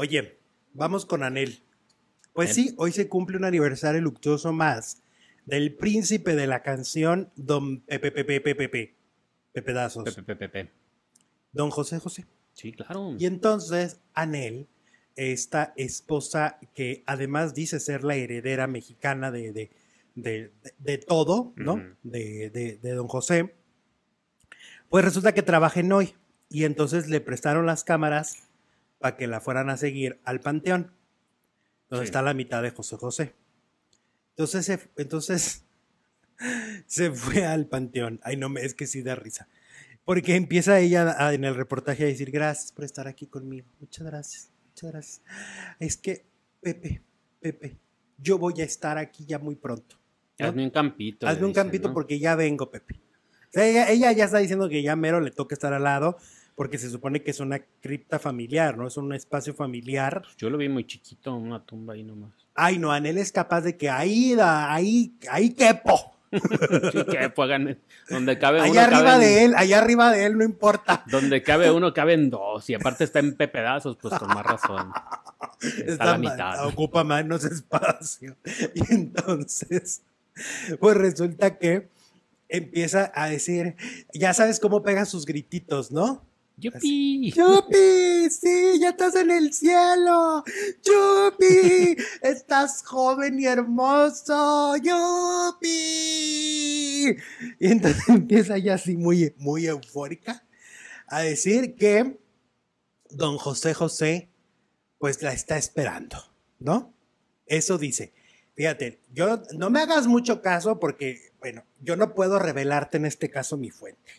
Oye, vamos con Anel. Pues sí, hoy se cumple un aniversario luctuoso más del príncipe de la canción Don Pepe Pepe Pepe Don José José. Sí, claro. Y entonces Anel, esta esposa que además dice ser la heredera mexicana de, de, todo, ¿no? de, Don José, pues resulta que trabaja en hoy y entonces le prestaron las cámaras para que la fueran a seguir al panteón, donde está la mitad de José José. Entonces se, entonces se fue al panteón. Ay, no, es que sí da risa. Porque empieza ella en el reportaje a decir, gracias por estar aquí conmigo, muchas gracias, muchas gracias. Es que, Pepe, Pepe, yo voy a estar aquí ya muy pronto. Hazme un campito. Hazme un campito porque ya vengo, Pepe. ella, ya está diciendo que ya mero le toca estar al lado porque se supone que es una cripta familiar, ¿no? Es un espacio familiar. Pues, yo lo vi muy chiquito, una tumba ahí nomás. Ay, no, Anel es capaz de que ahí, da, ahí, ahí quepo. sí, quepo, hagan, donde cabe uno. Allá arriba de él, allá arriba de él, no importa. Donde cabe uno, caben dos. Y aparte está en pepedazos, pues con más razón. Está, a la mitad. Ocupa menos espacio. Y entonces, pues resulta que empieza a decir, ya sabes cómo pegan sus grititos, ¿no? ¡Yupi! ¡Yupi! ¡Sí! ¡Ya estás en el cielo! ¡Yupi! ¡Estás joven y hermoso! ¡Yupi! Y entonces empieza ya así muy, muy eufórica a decir que don José José pues la está esperando, ¿no? Eso dice. Fíjate, yo no me hagas mucho caso porque, bueno, yo no puedo revelarte en este caso mi fuente.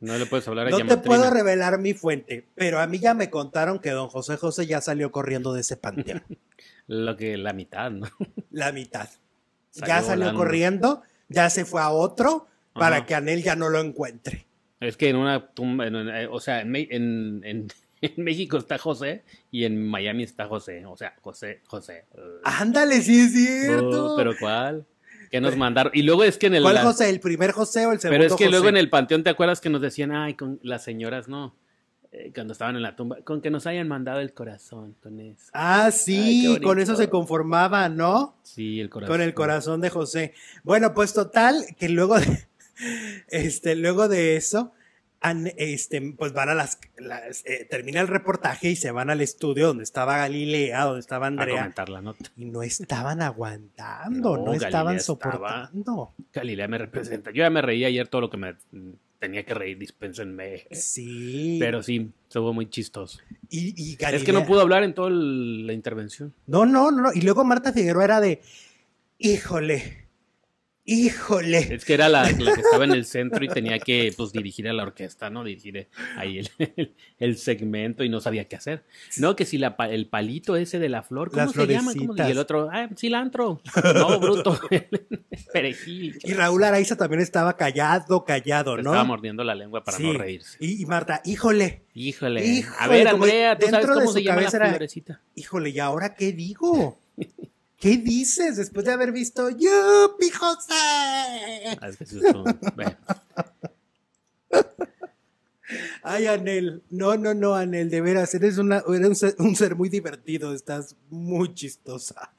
No le puedes hablar a No te puedo revelar mi fuente, pero a mí ya me contaron que don José José ya salió corriendo de ese panteón. Lo que la mitad, ¿no? La mitad. ya salió corriendo, ya se fue a otro para que Anel ya no lo encuentre. Es que en una tumba, eh, o sea, en, México está José y en Miami está José, o sea, José, José. Ándale, sí es cierto. Oh, pero ¿cuál? que nos mandaron. Y luego es que en el. ¿Cuál José? ¿El primer José o el segundo? Pero es que luego en el panteón, ¿te acuerdas que nos decían, ay, con las señoras no? Eh, cuando estaban en la tumba, con que nos hayan mandado el corazón, con Ah, sí, con eso se conformaba, ¿no? Sí, el corazón. Con el corazón de José. Bueno, pues total, que luego de, este, luego de eso, este, pues van a las, eh, termina el reportaje y se van al estudio donde estaba Galilea, donde estaba Andrea. la nota. Y no estaban aguantando, no, estaban soportando. Galilea me representa. Yo ya me reí ayer todo lo que me mm, tenía que reír, dispénsenme. Sí. Pero sí, estuvo muy chistoso. Y, Galilea, Es que no pudo hablar en toda la intervención. no, no, no. Y luego Marta Figueroa era de, híjole híjole. Es que era la, que estaba en el centro y tenía que pues dirigir a la orquesta, ¿no? Dirigir eh, ahí el, segmento y no sabía qué hacer. No, que si la, el palito ese de la flor, ¿cómo se llama? Y el otro, ah, cilantro. No, bruto. Perejil. Y Raúl Araiza también estaba callado, callado, ¿no? Estaba mordiendo la lengua para no reírse. Y, Marta, híjole. Híjole. híjole a ver, Andrea, ¿tú sabes cómo se llama la florecita? Híjole, ¿y ahora qué digo? ¿Qué dices después de haber visto Yupi José? Ah, Ay, Anel, no, no, no, Anel, de veras, eres, un, ser, muy divertido, estás muy chistosa.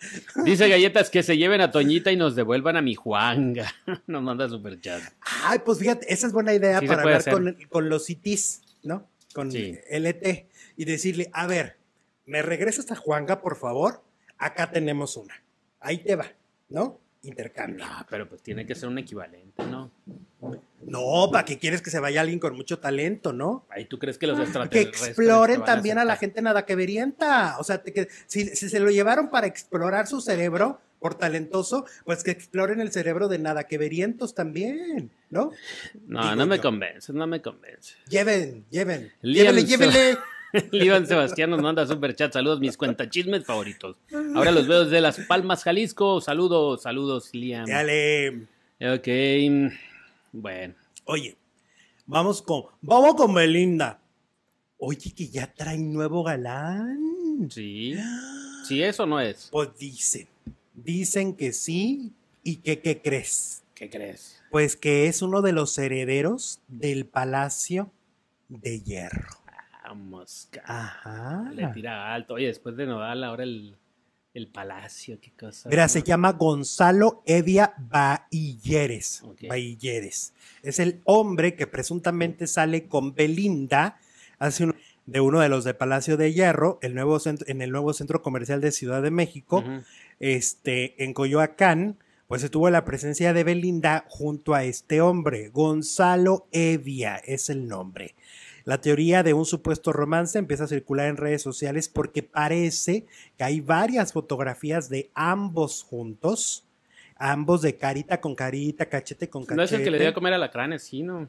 Dice Galletas que se lleven a Toñita y nos devuelvan a mi Juanga. Nos manda super chat. Ay, pues fíjate, esa es buena idea para hablar con, los CITIS, ¿no? Con sí. LT e y decirle, a ver, ¿me regresas a Juanga, por favor? acá tenemos una. Ahí te va, ¿no? Intercambio. Ah, pero pues tiene que ser un equivalente, ¿no? No, ¿para qué quieres que se vaya alguien con mucho talento, no? Ahí tú crees que los ah, estrategias... Que exploren también a, la gente nada que verienta. O sea, si, se lo llevaron para explorar su cerebro, por talentoso, pues que exploren el cerebro de nada que verientos también, ¿no? No, no me convence, no me convence. Lleven, lleven. llévenle, llévenle. Iván Sebastián nos manda super chat. Saludos, mis cuentachismes favoritos. Ahora los veo desde Las Palmas, Jalisco. Saludos, saludos, Liam. Dale. Ok. Bueno. Oye, vamos con, vamos con Belinda. Oye, que ya trae nuevo galán. Sí. Sí, eso no es. Pues dicen, dicen que sí. ¿Y que, qué crees? ¿Qué crees? Pues que es uno de los herederos del Palacio de Hierro. Mosca. Ajá. Le tira alto. Oye, después de Nodal, ahora el, el Palacio, qué cosa. Mira, se llama Gonzalo Evia Bailleres. Es el hombre que presuntamente sale con Belinda hace de uno de los de Palacio de Hierro, el nuevo centro, en el nuevo centro comercial de Ciudad de México, este, en Coyoacán. Pues se tuvo la presencia de Belinda junto a este hombre. Gonzalo Evia es el nombre. La teoría de un supuesto romance empieza a circular en redes sociales porque parece que hay varias fotografías de ambos juntos, ambos de carita con carita, cachete con cachete. No es el que le dio a comer crane, sí, ¿no?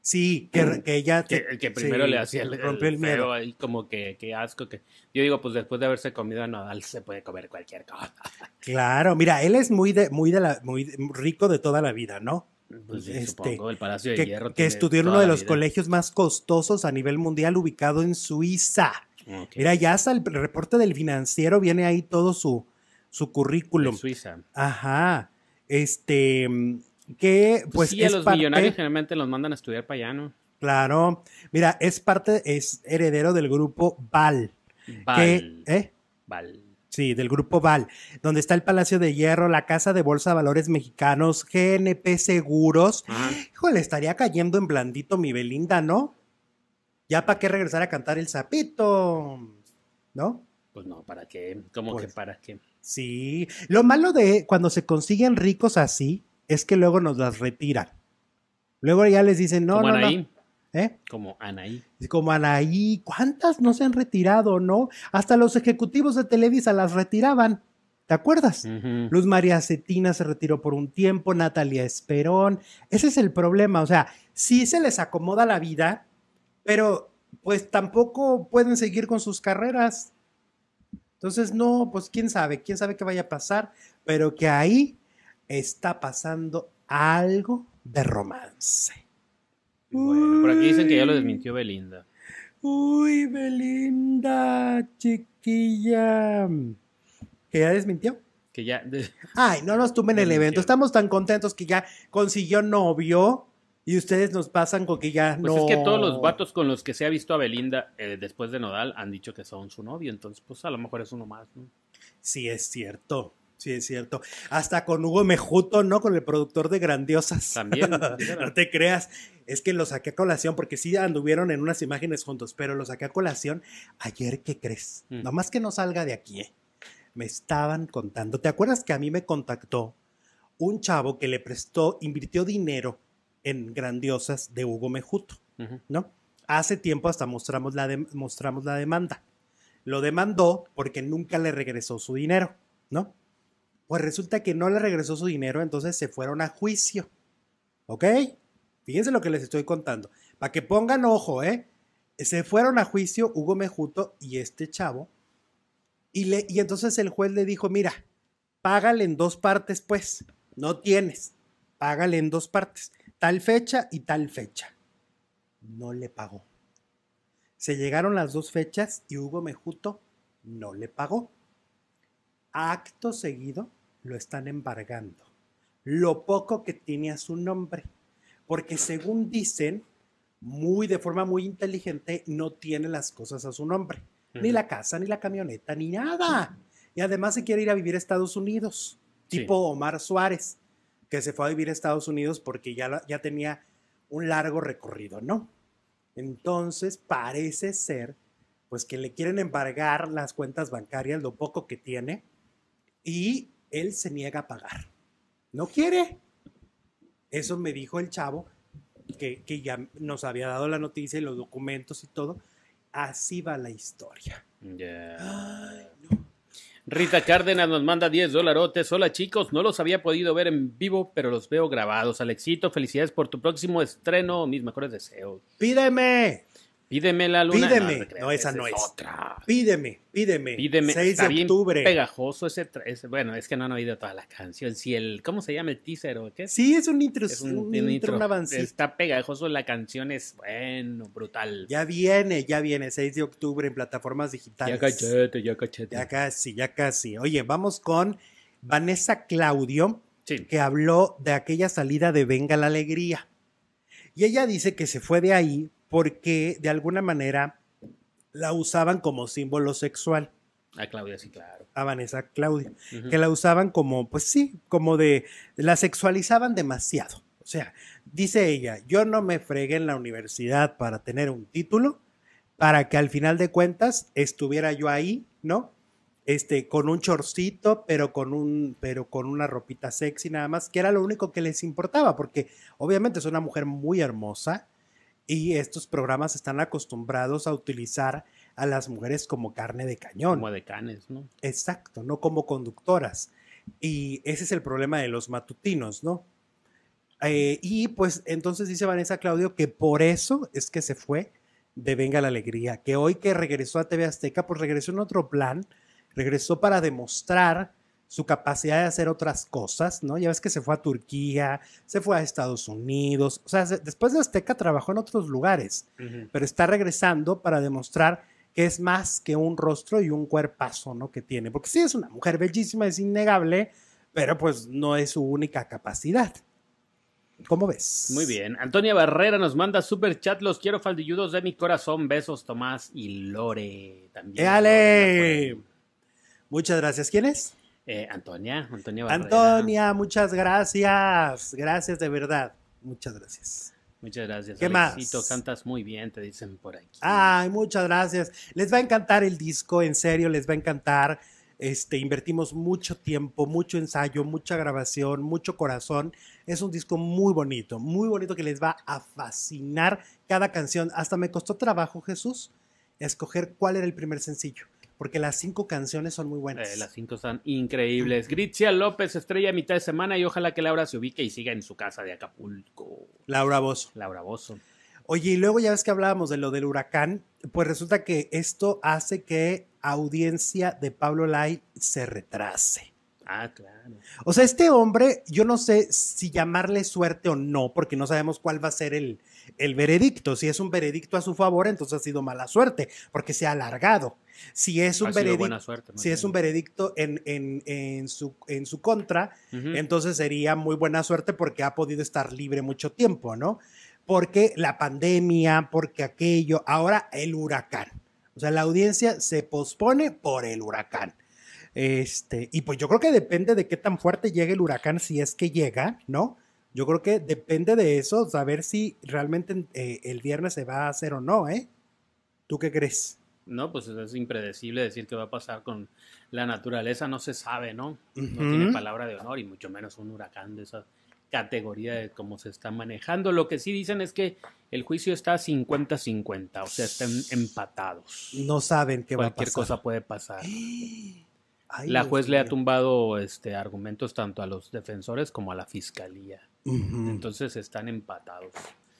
Sí, que, ella... Que, que, primero le hacía rompió el, miedo. miedo. Ahí como que, asco. que Yo digo, pues después de haberse comido a Nodal se puede comer cualquier cosa. Claro, mira, él es muy de, muy de la, muy rico de toda la vida, ¿no? Pues este, el Palacio de que, Hierro. Que estudió en uno de los colegios más costosos a nivel mundial, ubicado en Suiza. Mira, ya hasta el reporte del financiero viene ahí todo su, su currículum. En Suiza. Ajá. Este, que pues. pues sí, es los millonarios generalmente los mandan a estudiar para allá, ¿no? Claro. Mira, es parte, es heredero del grupo Val. Val. ¿eh? Val. Sí, del grupo Val, donde está el Palacio de Hierro, la Casa de Bolsa Valores Mexicanos, GNP Seguros. Híjole, estaría cayendo en blandito mi Belinda, ¿no? Ya para qué regresar a cantar el sapito, ¿no? Pues no, ¿para qué? ¿Cómo que pues para qué? Sí, lo malo de cuando se consiguen ricos así es que luego nos las retiran. Luego ya les dicen, no, no, no, ¿Eh? Como Anaí. Como Anaí, ¿cuántas no se han retirado, no? Hasta los ejecutivos de Televisa las retiraban. ¿Te acuerdas? Luz María Cetina se retiró por un tiempo, Natalia Esperón. Ese es el problema. O sea, sí se les acomoda la vida, pero pues tampoco pueden seguir con sus carreras. Entonces, no, pues quién sabe, quién sabe qué vaya a pasar, pero que ahí está pasando algo de romance por aquí dicen que ya lo desmintió Belinda. Uy, Belinda, chiquilla. ¿Que ya desmintió? Que ya. Ay, no nos tumben en el evento. Estamos tan contentos que ya consiguió novio. Y ustedes nos pasan con que ya no. Pues es que todos los vatos con los que se ha visto a Belinda eh, después de Nodal han dicho que son su novio. Entonces, pues a lo mejor es uno más, ¿no? Sí, es cierto. Sí, es cierto. Hasta con Hugo Mejuto, ¿no? Con el productor de Grandiosas. También. no te creas. Es que lo saqué a colación porque sí anduvieron en unas imágenes juntos, pero lo saqué a colación ayer, ¿qué crees? Mm. Nomás que no salga de aquí, ¿eh? Me estaban contando. ¿Te acuerdas que a mí me contactó un chavo que le prestó, invirtió dinero en Grandiosas de Hugo Mejuto, ¿no? Hace tiempo hasta mostramos la, mostramos la demanda. Lo demandó porque nunca le regresó su dinero, ¿no? Pues resulta que no le regresó su dinero, entonces se fueron a juicio. ¿Ok? Fíjense lo que les estoy contando. Para que pongan ojo, ¿eh? Se fueron a juicio Hugo Mejuto y este chavo. Y, le, y entonces el juez le dijo, mira, págale en dos partes, pues. No tienes. Págale en dos partes. Tal fecha y tal fecha. No le pagó. Se llegaron las dos fechas y Hugo Mejuto no le pagó. Acto seguido, lo están embargando. Lo poco que tiene a su nombre. Porque según dicen, muy de forma muy inteligente, no tiene las cosas a su nombre. Ni la casa, ni la camioneta, ni nada. Y además se quiere ir a vivir a Estados Unidos. Tipo Omar Suárez, que se fue a vivir a Estados Unidos porque ya, ya tenía un largo recorrido, ¿no? Entonces parece ser pues que le quieren embargar las cuentas bancarias, lo poco que tiene, y él se niega a pagar. No quiere. Eso me dijo el chavo que, ya nos había dado la noticia y los documentos y todo. Así va la historia. Rita Cárdenas nos manda 10 dolarotes. Hola chicos, no los había podido ver en vivo, pero los veo grabados. Alexito, felicidades por tu próximo estreno. Mis mejores deseos. Pídeme. Pídeme la luna. Pídeme. No, esa no es. Otra. Pídeme, pídeme. Pídeme. 6 de bien octubre. pegajoso ese, Bueno, es que no han oído toda la canción. ¿Cómo se llama el teaser Sí, es un intro. Es un, Está pegajoso. La canción es, bueno, brutal. Ya viene, ya viene. 6 de octubre en plataformas digitales. Ya cachete, ya cachete. Ya casi, ya casi. Oye, vamos con Vanessa Claudio, que habló de aquella salida de Venga la Alegría. Y ella dice que se fue de ahí porque de alguna manera la usaban como símbolo sexual. A ah, Claudia, sí, claro. A Vanessa Claudia, que la usaban como, pues sí, como de, la sexualizaban demasiado. O sea, dice ella, yo no me fregué en la universidad para tener un título, para que al final de cuentas estuviera yo ahí, ¿no? Este, con un chorcito, pero con un, pero con una ropita sexy nada más, que era lo único que les importaba, porque obviamente es una mujer muy hermosa, y estos programas están acostumbrados a utilizar a las mujeres como carne de cañón. Como de canes, ¿no? Exacto, no como conductoras. Y ese es el problema de los matutinos, ¿no? Eh, y pues entonces dice Vanessa Claudio que por eso es que se fue de Venga la Alegría, que hoy que regresó a TV Azteca, pues regresó en otro plan, regresó para demostrar su capacidad de hacer otras cosas, ¿no? Ya ves que se fue a Turquía, se fue a Estados Unidos, o sea, después de Azteca trabajó en otros lugares, pero está regresando para demostrar que es más que un rostro y un cuerpazo, ¿no? Que tiene, porque sí es una mujer bellísima, es innegable, pero pues no es su única capacidad. ¿Cómo ves? Muy bien. Antonia Barrera nos manda super chat. Los quiero faldilludos de mi corazón. Besos, Tomás y Lore. También. Muchas gracias. ¿Quién es? Eh, Antonia, Antonia. Antonia, muchas gracias. Gracias de verdad. Muchas gracias. Muchas gracias. ¿Qué más? Cantas muy bien, te dicen por aquí. Ay, muchas gracias. Les va a encantar el disco, en serio, les va a encantar. Este, invertimos mucho tiempo, mucho ensayo, mucha grabación, mucho corazón. Es un disco muy bonito, muy bonito que les va a fascinar cada canción. Hasta me costó trabajo, Jesús, escoger cuál era el primer sencillo porque las cinco canciones son muy eh, buenas. las cinco están increíbles. Gritzia López, estrella mitad de semana y ojalá que Laura se ubique y siga en su casa de Acapulco. Laura Bozo. Laura Bozo. Oye, y luego ya ves que hablábamos de lo del huracán, pues resulta que esto hace que audiencia de Pablo Lai se retrase. Ah, claro. O sea, este hombre, yo no sé si llamarle suerte o no, porque no sabemos cuál va a ser el, el veredicto. Si es un veredicto a su favor, entonces ha sido mala suerte, porque se ha alargado. Si es un, veredicto, si es un veredicto en, en, su, en su contra, entonces sería muy buena suerte porque ha podido estar libre mucho tiempo, ¿no? Porque la pandemia, porque aquello, ahora el huracán. O sea, la audiencia se pospone por el huracán. Este, y pues yo creo que depende de qué tan fuerte llegue el huracán, si es que llega, ¿no? Yo creo que depende de eso, saber si realmente eh, el viernes se va a hacer o no, ¿eh? ¿Tú qué crees? No, pues es impredecible decir qué va a pasar con la naturaleza, no se sabe, ¿no? No tiene palabra de honor y mucho menos un huracán de esa categoría de cómo se está manejando. Lo que sí dicen es que el juicio está 50-50, o sea, están empatados. No saben qué va a pasar. Cualquier cosa puede pasar. ¡Ah! la juez le ha tumbado este, argumentos tanto a los defensores como a la fiscalía. Entonces están empatados.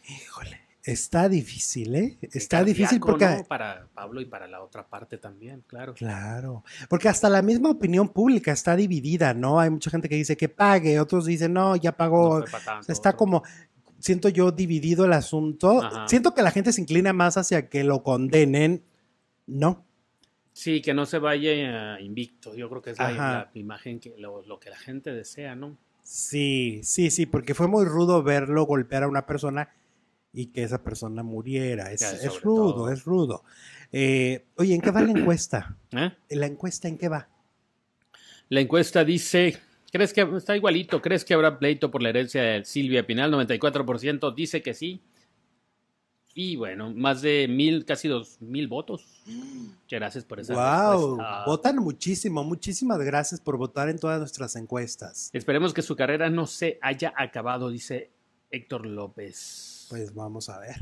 Híjole. Está difícil, ¿eh? Está difícil porque... Para Pablo y para la otra parte también, claro. Claro, porque hasta la misma opinión pública está dividida, ¿no? Hay mucha gente que dice que pague, otros dicen, no, ya pagó. está como, siento yo dividido el asunto. Siento que la gente se inclina más hacia que lo condenen, ¿no? Sí, que no se vaya eh, invicto. Yo creo que es la, imagen que lo, que la gente desea, ¿no? Sí, sí, sí, porque fue muy rudo verlo golpear a una persona y que esa persona muriera. Es, rudo, es rudo. Eh, oye, ¿en qué va la encuesta? ¿Eh? ¿La encuesta en qué va? La encuesta dice, ¿crees que está igualito? ¿Crees que habrá pleito por la herencia de Silvia Pinal? 94% dice que sí, y bueno, más de mil, casi dos mil votos. gracias por esa wow. Votan muchísimo, muchísimas gracias por votar en todas nuestras encuestas. Esperemos que su carrera no se haya acabado, dice Héctor López. Pues vamos a ver.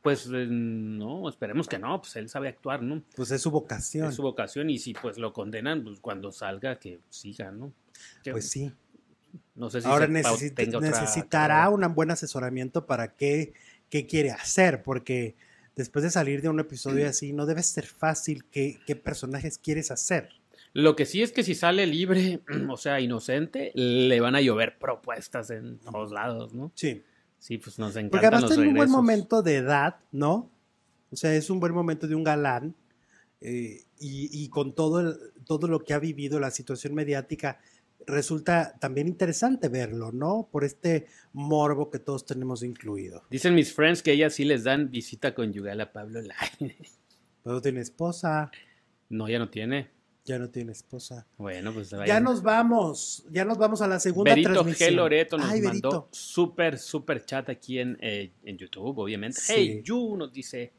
Pues eh, no, esperemos que no, pues él sabe actuar, ¿no? Pues es su vocación. Es su vocación y si pues lo condenan, pues cuando salga que siga, ¿no? pues sí. Ahora necesitará un buen asesoramiento para que qué quiere hacer, porque después de salir de un episodio así, no debe ser fácil qué, personajes quieres hacer. Lo que sí es que si sale libre, o sea, inocente, le van a llover propuestas en todos lados, ¿no? Sí. Sí, pues nos encanta Porque además es un buen momento de edad, ¿no? O sea, es un buen momento de un galán eh, y, y, con todo, todo lo que ha vivido, la situación mediática, resulta también interesante verlo, ¿no? Por este morbo que todos tenemos incluido. Dicen mis friends que ellas sí les dan visita conyugal a Pablo Lainez. Pero tiene esposa. No, ya no tiene. Ya no tiene esposa. Bueno, pues ya nos vamos. Ya nos vamos a la segunda Berito transmisión. G. Loreto nos mandó súper, súper chat aquí en, eh, YouTube, obviamente. Hey, Yu nos dice,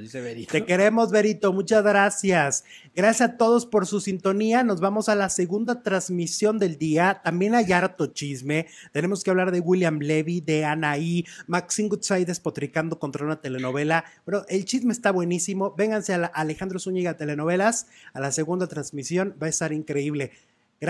dice Te queremos, Berito. Muchas gracias. Gracias a todos por su sintonía. Nos vamos a la segunda transmisión del día. También hay harto chisme. Tenemos que hablar de William Levy, de Anaí, Maxine Goodside despotricando contra una telenovela. Bueno, el chisme está buenísimo. Vénganse a Alejandro Zúñiga Telenovelas, a la segunda transmisión. Va a estar increíble.